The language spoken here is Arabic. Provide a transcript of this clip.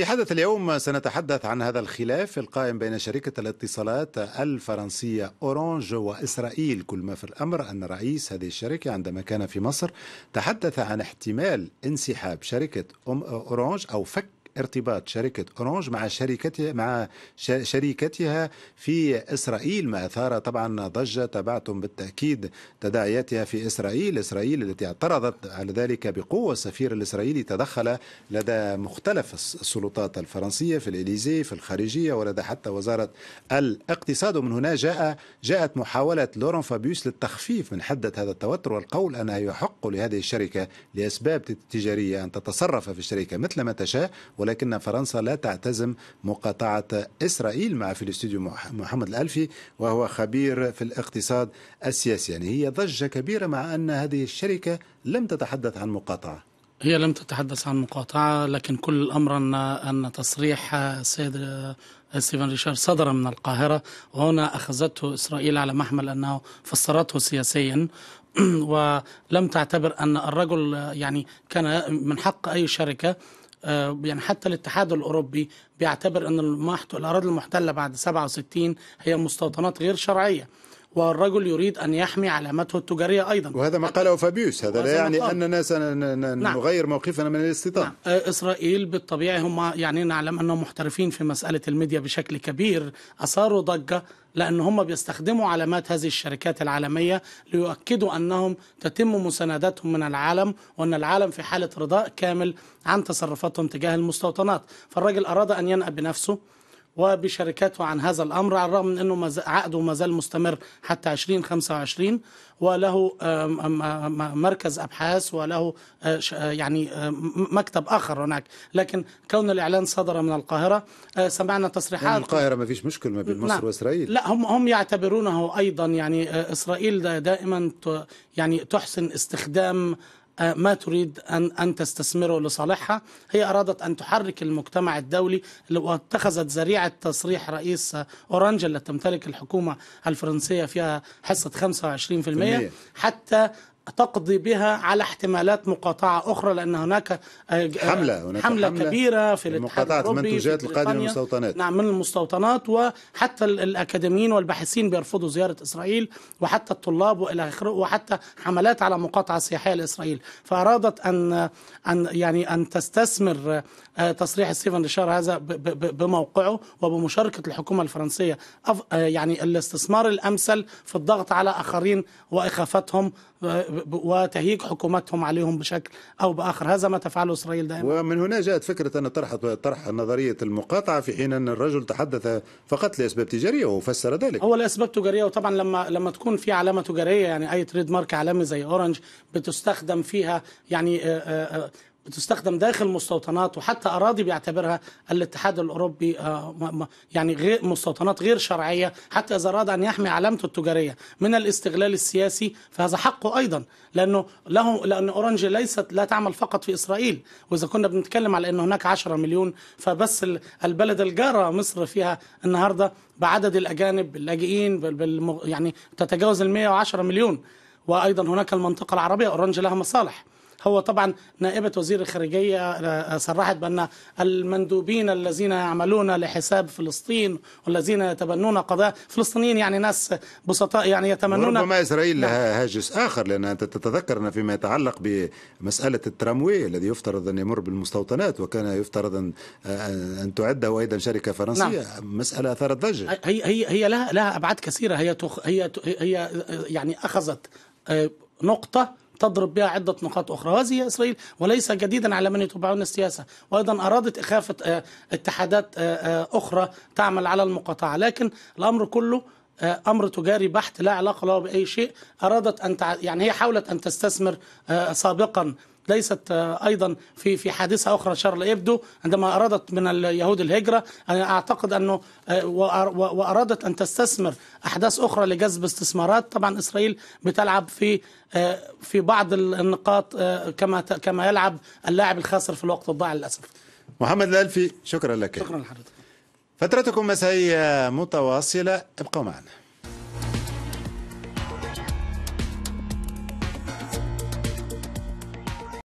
في حدث اليوم سنتحدث عن هذا الخلاف القائم بين شركة الاتصالات الفرنسية أورانج وإسرائيل كل ما في الأمر أن رئيس هذه الشركة عندما كان في مصر تحدث عن احتمال انسحاب شركة أورانج أو فك ارتباط شركة أورانج مع شركتها مع شركتها في إسرائيل ما أثار طبعا ضجة تبعتم بالتأكيد تداعياتها في إسرائيل إسرائيل التي اعترضت على ذلك بقوة السفير الإسرائيلي تدخل لدى مختلف السلطات الفرنسية في الإليزي في الخارجية ولدى حتى وزارة الاقتصاد ومن هنا جاء جاءت محاولة لورن فابيوس للتخفيف من حدة هذا التوتر والقول أنها يحق لهذه الشركة لأسباب تجارية أن تتصرف في الشركة مثل ما تشاء ولكن فرنسا لا تعتزم مقاطعة إسرائيل مع في الاستوديو محمد الألفي وهو خبير في الاقتصاد السياسي يعني هي ضجة كبيرة مع أن هذه الشركة لم تتحدث عن مقاطعة هي لم تتحدث عن مقاطعة لكن كل الأمر أن أن تصريح السيد ستيفن ريشارد صدر من القاهرة وهنا أخذته إسرائيل على محمل أنه فسرته سياسيا ولم تعتبر أن الرجل يعني كان من حق أي شركة آه، يعني حتى الاتحاد الاوروبي بيعتبر ان الاراضي المحتله بعد 67 هي مستوطنات غير شرعيه والرجل يريد أن يحمي علامته التجارية أيضا وهذا ما قاله فابيوس هذا لا يعني مقال. أننا سنغير نعم. موقفنا من الاستيطان نعم. آه، إسرائيل بالطبيعة هم يعني نعلم أنهم محترفين في مسألة الميديا بشكل كبير أثاروا ضجة لأن هم بيستخدموا علامات هذه الشركات العالمية ليؤكدوا أنهم تتم مساندتهم من العالم وأن العالم في حالة رضاء كامل عن تصرفاتهم تجاه المستوطنات فالراجل أراد أن ينأى بنفسه وبشركاته عن هذا الأمر على الرغم من أنه عقده ما زال مستمر حتى 2025 وله مركز أبحاث وله آه، آه، يعني آه، مكتب آخر هناك لكن كون الإعلان صدر من القاهرة سمعنا تصريحات من القاهرة ما فيش مشكلة ما بين نعم. مصر وإسرائيل لا هم هم يعتبرونه أيضا يعني إسرائيل دائما يعني تحسن استخدام آه، ما تريد أن, أن تستثمره لصالحها هي أرادت أن تحرك المجتمع الدولي واتخذت ذريعة تصريح رئيس أورانج التي تمتلك الحكومة الفرنسية فيها حصة 25% حتى تقضي بها على احتمالات مقاطعة أخرى لأن هناك آه، آه، حملة, هناك حملة, حملة كبيرة في الاتحاد مقاطعة منتوجات القادمة من المستوطنات نعم من المستوطنات وحتى الأكاديميين والباحثين بيرفضوا زيارة إسرائيل وحتى الطلاب وإلى آخره وحتى حملات على مقاطعة سياحية لإسرائيل فأرادت أن أن يعني أن تستثمر آه، تصريح ستيفن ريشار هذا بموقعه وبمشاركة الحكومة الفرنسية يعني الاستثمار الأمثل في الضغط على آخرين وإخافتهم وتهيج حكومتهم عليهم بشكل أو بآخر هذا ما تفعله إسرائيل دائما ومن هنا جاءت فكرة أن طرحت طرح نظرية المقاطعة في حين أن الرجل تحدث فقط لأسباب تجارية وفسر ذلك هو لأسباب تجارية وطبعا لما لما تكون في علامة تجارية يعني أي تريد مارك علامة زي أورنج بتستخدم فيها يعني آه، آه، آه، بتستخدم داخل مستوطنات وحتى اراضي بيعتبرها الاتحاد الاوروبي آه، يعني غير مستوطنات غير شرعيه حتى اذا اراد ان يحمي علامته التجاريه من الاستغلال السياسي فهذا حقه ايضا لانه له لان اورنج ليست لا تعمل فقط في اسرائيل واذا كنا بنتكلم على ان هناك 10 مليون فبس البلد الجاره مصر فيها النهارده بعدد الاجانب اللاجئين يعني تتجاوز ال 110 مليون وايضا هناك المنطقه العربيه اورنج لها مصالح هو طبعا نائبة وزير الخارجية آه، صرحت بأن المندوبين الذين يعملون لحساب فلسطين والذين يتبنون قضايا فلسطينيين يعني ناس بسطاء يعني يتمنون ربما إسرائيل لها نعم. هاجس آخر لأن أنت تتذكر أن فيما يتعلق بمسألة التراموي الذي يفترض أن يمر بالمستوطنات وكان يفترض أن آه، أن تعده أيضا شركة فرنسية نعم. مسألة أثارت ضجة هي هي هي لها لها أبعاد كثيرة هي تخ هي هي يعني أخذت آه، نقطة تضرب بها عدة نقاط أخرى وهذه إسرائيل وليس جديدا على من يتبعون السياسة وأيضا أرادت إخافة آه، اتحادات آه، آه، أخرى تعمل على المقاطعة لكن الأمر كله امر تجاري بحت لا علاقه له باي شيء ارادت ان تع... يعني هي حاولت ان تستثمر سابقا ليست آه، ايضا في في حادثه اخرى شارل ابدو عندما ارادت من اليهود الهجره انا اعتقد انه آه، وارادت ان تستثمر احداث اخرى لجذب استثمارات طبعا اسرائيل بتلعب في آه، في بعض النقاط كما كما يلعب اللاعب الخاسر في الوقت الضائع للاسف محمد الالفي شكرا لك شكرا لحضرتك فترتكم مسائيه متواصله ابقوا معنا